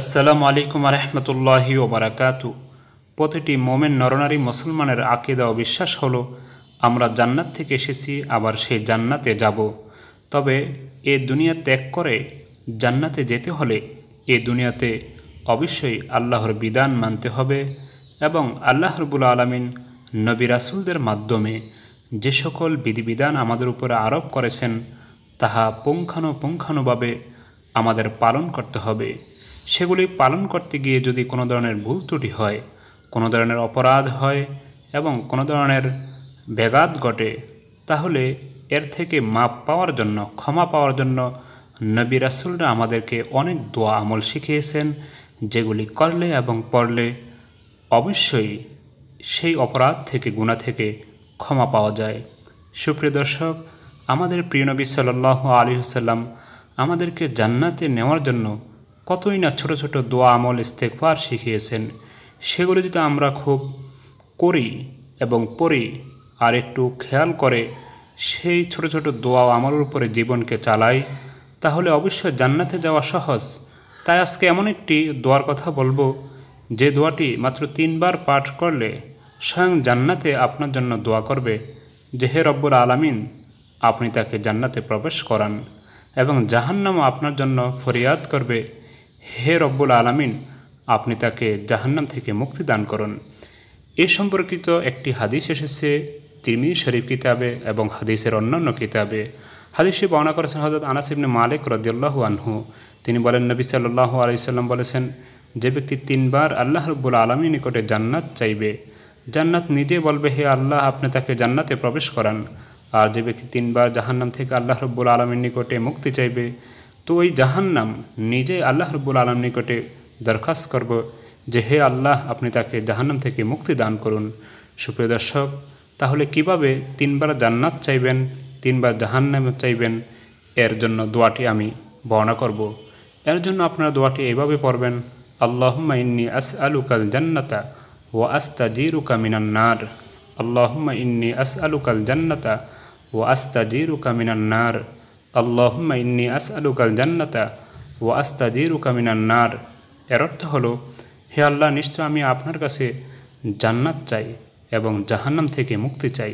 আসসালামু আলাইকুম ও ওবরাকাতু প্রতিটি মোমেন নরনারী মুসলমানের আকিদা ও বিশ্বাস হলো আমরা জান্নাত থেকে এসেছি আবার সেই জান্নাতে যাব তবে এ দুনিয়া ত্যাগ করে জান্নাতে যেতে হলে এ দুনিয়াতে অবশ্যই আল্লাহর বিধান মানতে হবে এবং আল্লাহ রবুল আলমিন নবী রাসুলদের মাধ্যমে যে সকল বিধিবিধান আমাদের উপরে আরোপ করেছেন তাহা পুঙ্খানুপুঙ্খানুভাবে আমাদের পালন করতে হবে সেগুলি পালন করতে গিয়ে যদি কোনো ধরনের ভুল ত্রুটি হয় কোনো ধরনের অপরাধ হয় এবং কোনো ধরনের ব্যাঘাত ঘটে তাহলে এর থেকে মাপ পাওয়ার জন্য ক্ষমা পাওয়ার জন্য নবী রাসুলরা আমাদেরকে অনেক দোয়া আমল শিখিয়েছেন যেগুলি করলে এবং পড়লে অবশ্যই সেই অপরাধ থেকে গুণা থেকে ক্ষমা পাওয়া যায় সুপ্রিয় দর্শক আমাদের প্রিয় নবী সাল আলী হুসাল্লাম আমাদেরকে জান্নাতে নেওয়ার জন্য কতই না ছোট ছোট দোয়া আমল ইস্তেকবার শিখিয়েছেন সেগুলো যদি আমরা খুব করি এবং পড়ি আর একটু খেয়াল করে সেই ছোট ছোট দোয়া আমলের উপরে জীবনকে চালাই তাহলে অবশ্যই জান্নাতে যাওয়া সহজ তাই আজকে এমন একটি দোয়ার কথা বলবো যে দোয়াটি মাত্র তিনবার পাঠ করলে স্বয়ং জান্নাতে আপনার জন্য দোয়া করবে যে হে রব্বুর আলামিন আপনি তাকে জান্নাতে প্রবেশ করান এবং জাহান্নাম আপনার জন্য ফরিয়াদ করবে হে রব্বুল আলামিন আপনি তাকে জাহান্নাম থেকে মুক্তি দান করুন এ সম্পর্কিত একটি হাদিস এসেছে তিমি শরীফ কিতাবে এবং হাদিসের অন্যান্য কিতাবে হাদিসে বর্ণনা করেছেন হজরত আনাসিবনে মালিক রদিয়াল্লাহ আনহু তিনি বলেন নবী সাল্লাহ সাল্লাম বলেছেন যে ব্যক্তি তিনবার আল্লাহ রব্বুল আলমী নিকটে জান্নাত চাইবে জান্নাত নিজে বলবে হে আল্লাহ আপনি তাকে জান্নাতে প্রবেশ করান আর যে ব্যক্তি তিনবার জাহান্নাম থেকে আল্লাহ রব্বুল আলমীর নিকটে মুক্তি চাইবে তো ওই জাহান্নাম নিজে আল্লাহ রব্বুল আলম নিকটে দরখাস্ত করব যে হে আল্লাহ আপনি তাকে জাহান্নাম থেকে মুক্তি দান করুন সুপ্রিয় দর্শক তাহলে কিভাবে তিনবার জান্নাত চাইবেন তিনবার জাহান্নাম চাইবেন এর জন্য দোয়াটি আমি বর্ণনা করব এর জন্য আপনারা দোয়াটি এইভাবে পড়বেন আল্লাহ ইন্নি আস আলুকাল জান্নাতা ও আস্তা জিরুকা মিনান্নার আল্লাহ ইন্নি আস আলুকাল জান্নাতা ও আস্তা জিরুকা মিনান্নার আল্লাহম্মা ইন্নি কাল জান্নাতা ও আস্তা জিরুকামিনার নার এর অর্থ হলো হে আল্লাহ নিশ্চয় আমি আপনার কাছে জান্নাত চাই এবং জাহান্নাম থেকে মুক্তি চাই